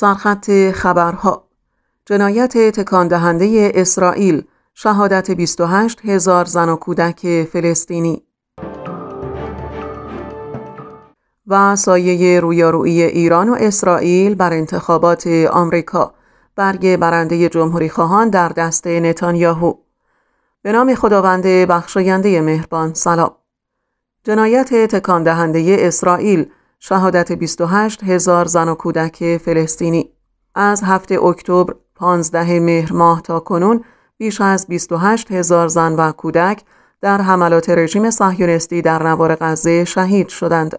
سرخط خبرها جنایت تکان دهنده اسرائیل شهادت 28 هزار زن و کودک فلسطینی و سایه رویارویی ایران و اسرائیل بر انتخابات آمریکا برگ برنده جمهوری خواهان در دست نتانیاهو به نام خداوند بخشاینده مهربان سلام جنایت تکان دهنده اسرائیل شهادت 28 هزار زن و کودک فلسطینی از هفته اکتبر 15 مهر ماه تا کنون بیش از 28 هزار زن و کودک در حملات رژیم صهیونیستی در نوار غزه شهید شدند.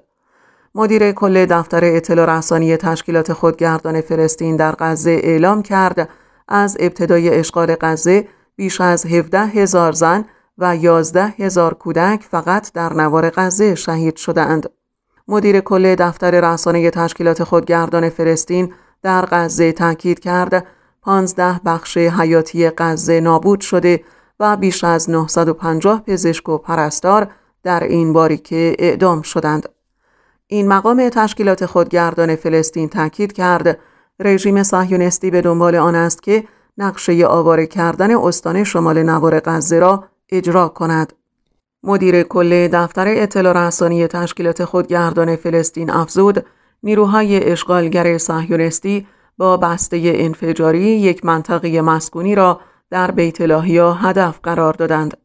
مدیر کل دفتر اطلاع رسانی تشکیلات خودگردان فلسطین در غزه اعلام کرد از ابتدای اشغال غزه بیش از 17 هزار زن و 11 هزار کودک فقط در نوار غزه شهید شدند. مدیر کل دفتر رسانه تشکیلات خودگردان فلسطین در غزه تاکید کرد 15 بخش حیاتی غزه نابود شده و بیش از 950 پزشک و پرستار در این باری که اعدام شدند. این مقام تشکیلات خودگردان فلسطین تاکید کرد رژیم صهیونیستی به دنبال آن است که نقشه آواره کردن استان شمال نوار غزه را اجرا کند. مدیر کل دفتر اطلاع رسانی تشکیلات خودگردان فلسطین افزود نیروهای اشغالگر صهیونیستی با بسته انفجاری یک منطقه مسکونی را در بیت لاهیا هدف قرار دادند.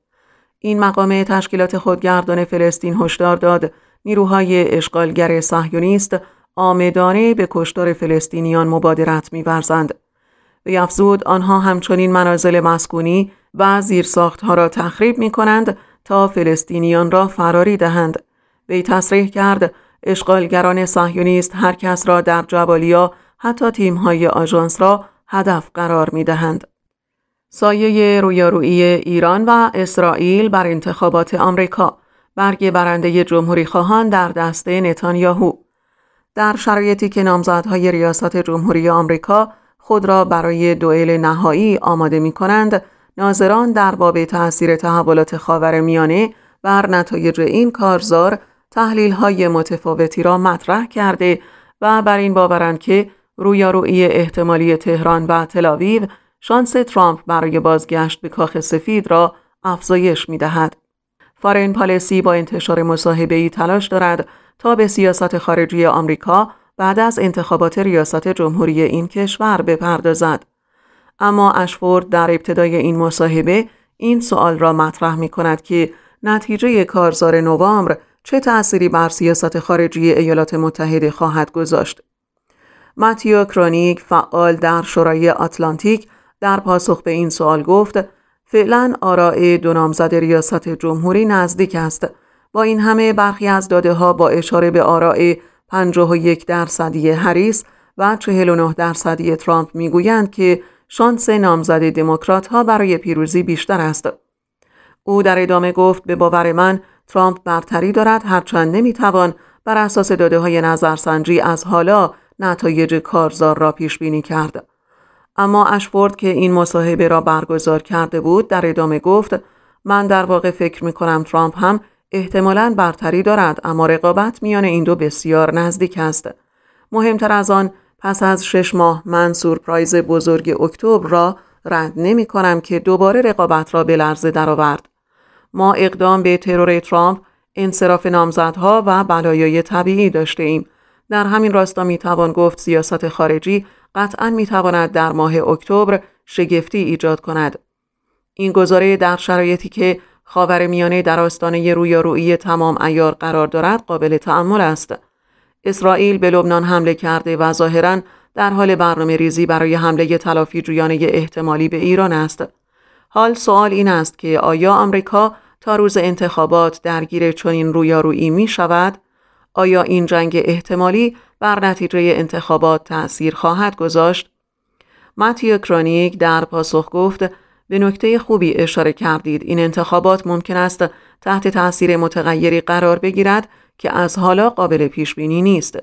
این مقام تشکیلات خودگردان فلسطین هشدار داد نیروهای اشغالگر صهیونیست آمدانه به کشتار فلسطینیان مبادرت می‌ورزند. به افزود آنها همچنین منازل مسکونی و زیرساختها را تخریب می‌کنند. تا فلسطینیان را فراری دهند وی تصریح کرد اشغالگران صهیونیست هر کس را در جبالیا حتی تیمهای آژانس را هدف قرار می دهند. سایه رویارویی ایران و اسرائیل بر انتخابات آمریکا برگ برنده جمهوری خواهان در دسته نتانیاهو در شرایطی که نامزدهای ریاست جمهوری آمریکا خود را برای دوئل نهایی آماده می کنند ناظران در باب تاثیر تحولات خاور میانه بر نتایج این کارزار تحلیل های متفاوتی را مطرح کرده و بر این باورند که رویارویی احتمالی تهران و تلاویو شانس ترامپ برای بازگشت به کاخ سفید را افزایش می دهد. فارن پالسی با انتشار مصاحبه تلاش دارد تا به سیاست خارجی آمریکا بعد از انتخابات ریاست جمهوری این کشور بپردازد. اما اشفورد در ابتدای این مصاحبه این سوال را مطرح می کند که نتیجه کارزار نوامبر چه تأثیری بر سیاست خارجی ایالات متحده خواهد گذاشت. متیو کرونیک فعال در شورای آتلانتیک در پاسخ به این سوال گفت فعلا آراء دو نامزد ریاست جمهوری نزدیک است با این همه برخی از داده ها با اشاره به آراء 51 درصدی هریس و 49 درصدی ترامپ میگویند که شانس نامزد دموکرات ها برای پیروزی بیشتر است. او در ادامه گفت به باور من ترامپ برتری دارد هرچند نمیتوان بر اساس داده های نظرسنجی از حالا نتایج کارزار را پیش بینی کرد. اما اشفورد که این مصاحبه را برگزار کرده بود در ادامه گفت من در واقع فکر می کنم ترامپ هم احتمالا برتری دارد اما رقابت میان این دو بسیار نزدیک است. مهمتر از آن پس از شش ماه من سورپرایز بزرگ اکتبر را رد نمی کنم که دوباره رقابت را به لرزه درآورد. ما اقدام به ترور ترامپ، انصراف نامزدها و بلایای طبیعی داشته ایم. در همین راستا می توان گفت سیاست خارجی قطعا می تواند در ماه اکتبر شگفتی ایجاد کند. این گزاره در شرایطی که خاورمیانه میانه در آستانه رویارویی تمام ایار قرار دارد قابل تعمل است. اسرائیل به لبنان حمله کرده و ظاهرا در حال برنامه ریزی برای حمله تلافی جویانه احتمالی به ایران است. حال سوال این است که آیا آمریکا تا روز انتخابات درگیر چنین رویارویی می شود؟ آیا این جنگ احتمالی بر نتیجه انتخابات تأثیر خواهد گذاشت؟ ماتیو کرانیک در پاسخ گفت به نکته خوبی اشاره کردید این انتخابات ممکن است تحت تاثیر متغیری قرار بگیرد که از حالا قابل پیش بینی نیست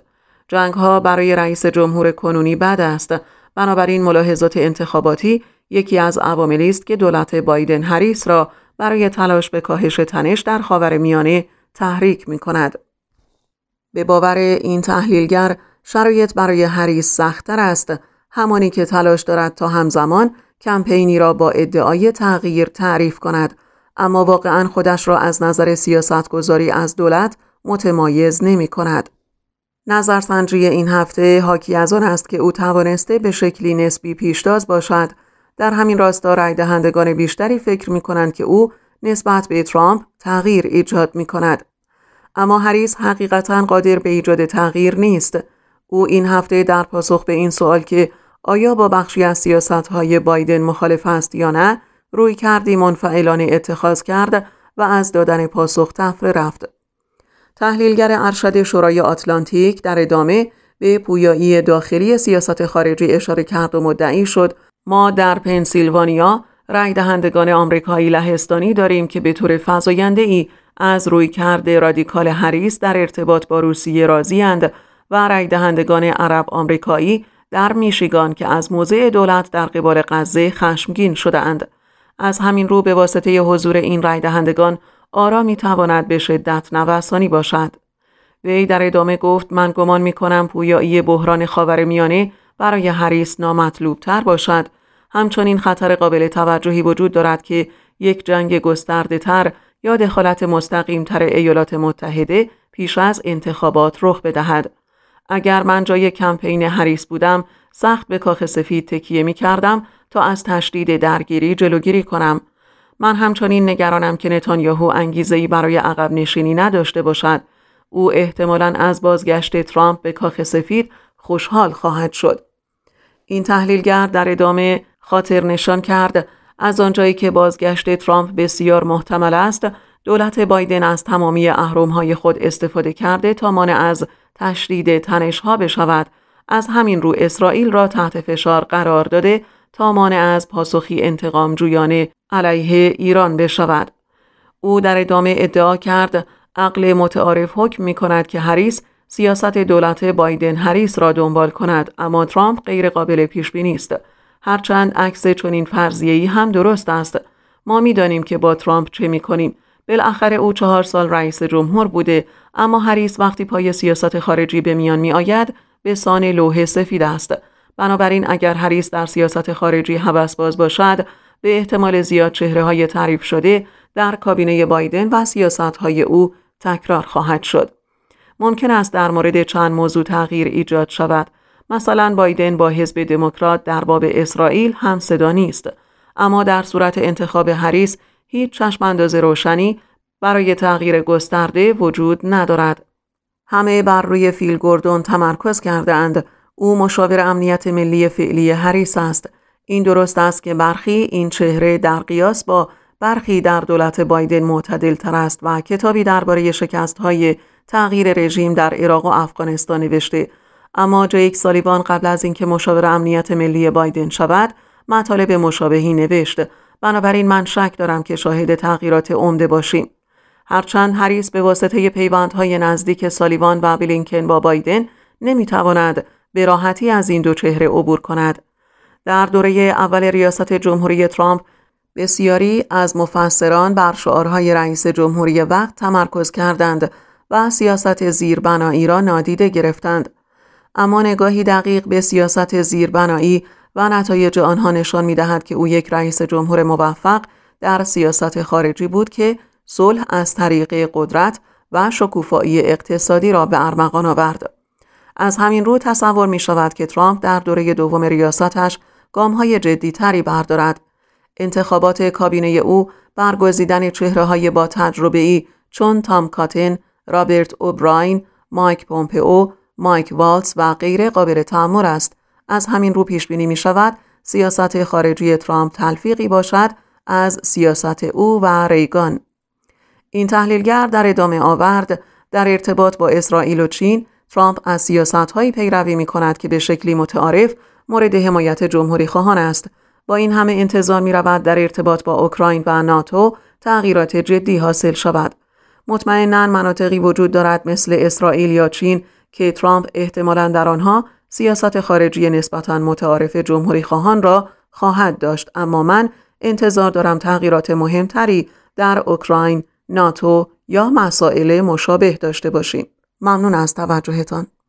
جنگ ها برای رئیس جمهور کنونی بعد است بنابراین ملاحظات انتخاباتی یکی از عواملی است که دولت بایدن هریس را برای تلاش به کاهش تنش در خاور میانه تحریک می کند. به باور این تحلیلگر شرایط برای هریس سختتر است همانی که تلاش دارد تا همزمان کمپینی را با ادعای تغییر تعریف کند اما واقعا خودش را از نظر سیاستگذاری از دولت متمایز نمی کند. نظرسنجی این هفته حاکی از آن است که او توانسته به شکلی نسبی پیشتاز باشد در همین راستا رای دهندگان بیشتری فکر می کنند که او نسبت به ترامپ تغییر ایجاد می کند. اما هریس حقیقتا قادر به ایجاد تغییر نیست. او این هفته در پاسخ به این سوال که آیا با بخشی از سیاست های بایدن مخالف است یا نه روی کردی منفعلانه اتخاذ کرد و از دادن پاسخ تفره رفت. تحلیلگر ارشد شورای آتلانتیک در ادامه به پویایی داخلی سیاست خارجی اشاره کرد و مدعی شد ما در پنسیلوانیا رای دهندگان آمریکایی لهستانی داریم که به طور فضاینده ای از روی کرد رادیکال هریس در ارتباط با روسیه راضیند و رای دهندگان عرب آمریکایی در میشیگان که از موضع دولت در قبال غزه خشمگین شدهاند. از همین رو به واسطه حضور این رای دهندگان آرا می تواند به شدت نوسانی باشد. وی در ادامه گفت من گمان می کنم پویایی بحران خاور میانه برای هریس نامطلوب تر باشد. همچنین خطر قابل توجهی وجود دارد که یک جنگ گسترده تر یا دخالت مستقیم تر ایالات متحده پیش از انتخابات رخ بدهد. اگر من جای کمپین هریس بودم سخت به کاخ سفید تکیه می کردم تا از تشدید درگیری جلوگیری کنم من همچنین نگرانم که نتانیاهو ای برای عقب نشینی نداشته باشد او احتمالا از بازگشت ترامپ به کاخ سفید خوشحال خواهد شد این تحلیلگر در ادامه خاطر نشان کرد از آنجایی که بازگشت ترامپ بسیار محتمل است دولت بایدن از تمامی های خود استفاده کرده تا مانع از تشدید تنشها بشود از همین رو اسرائیل را تحت فشار قرار داده تا مانع از پاسخی انتقام جویانه علیه ایران بشود. او در ادامه ادعا کرد عقل متعارف حکم می کند که هریس سیاست دولت بایدن هریس را دنبال کند اما ترامپ غیر قابل پیش بینی است. هرچند عکس چنین فرضیه‌ای هم درست است. ما میدانیم که با ترامپ چه می کنیم. بالاخره او چهار سال رئیس جمهور بوده اما هریس وقتی پای سیاست خارجی به میان می آید به سان لوح سفید است بنابراین اگر هریس در سیاست خارجی هوس باز باشد به احتمال زیاد چهره های تعریف شده در کابینه بایدن و سیاست های او تکرار خواهد شد. ممکن است در مورد چند موضوع تغییر ایجاد شود. مثلا بایدن با حزب دموکرات در باب اسرائیل هم صدا نیست. اما در صورت انتخاب هریس هیچ چشم روشنی برای تغییر گسترده وجود ندارد. همه بر روی فیل گوردون تمرکز کرده اند او مشاور امنیت ملی فعلی هریس است این درست است که برخی این چهره در قیاس با برخی در دولت بایدن معتدل تر است و کتابی درباره شکست های تغییر رژیم در عراق و افغانستان نوشته اما جیک سالیوان قبل از اینکه مشاور امنیت ملی بایدن شود مطالب مشابهی نوشت بنابراین من شک دارم که شاهد تغییرات عمده باشیم هرچند هریس به واسطه پیوندهای نزدیک سالیوان و بلینکن با بایدن نمیتواند به راحتی از این دو چهره عبور کند. در دوره اول ریاست جمهوری ترامپ بسیاری از مفسران بر شعارهای رئیس جمهوری وقت تمرکز کردند و سیاست زیربنایی را نادیده گرفتند. اما نگاهی دقیق به سیاست زیربنایی و نتایج آنها نشان می دهد که او یک رئیس جمهور موفق در سیاست خارجی بود که صلح از طریق قدرت و شکوفایی اقتصادی را به ارمغان آورد. از همین رو تصور می شود که ترامپ در دوره دوم ریاستش گام های جدی تری بردارد. انتخابات کابینه او برگزیدن چهره های با تجربه ای چون تام کاتن، رابرت اوبراین، مایک پومپئو، مایک والتس و غیره قابل تعمر است. از همین رو پیش بینی می شود سیاست خارجی ترامپ تلفیقی باشد از سیاست او و ریگان. این تحلیلگر در ادامه آورد در ارتباط با اسرائیل و چین ترامپ از هایی پیروی می کند که به شکلی متعارف مورد حمایت جمهوری خواهان است با این همه انتظار می رود در ارتباط با اوکراین و ناتو تغییرات جدی حاصل شود مطمئنا مناطقی وجود دارد مثل اسرائیل یا چین که ترامپ احتمالا در آنها سیاست خارجی نسبتا متعارف جمهوری خواهان را خواهد داشت اما من انتظار دارم تغییرات مهمتری در اوکراین، ناتو یا مسائل مشابه داشته باشیم. ممنون از توجهتان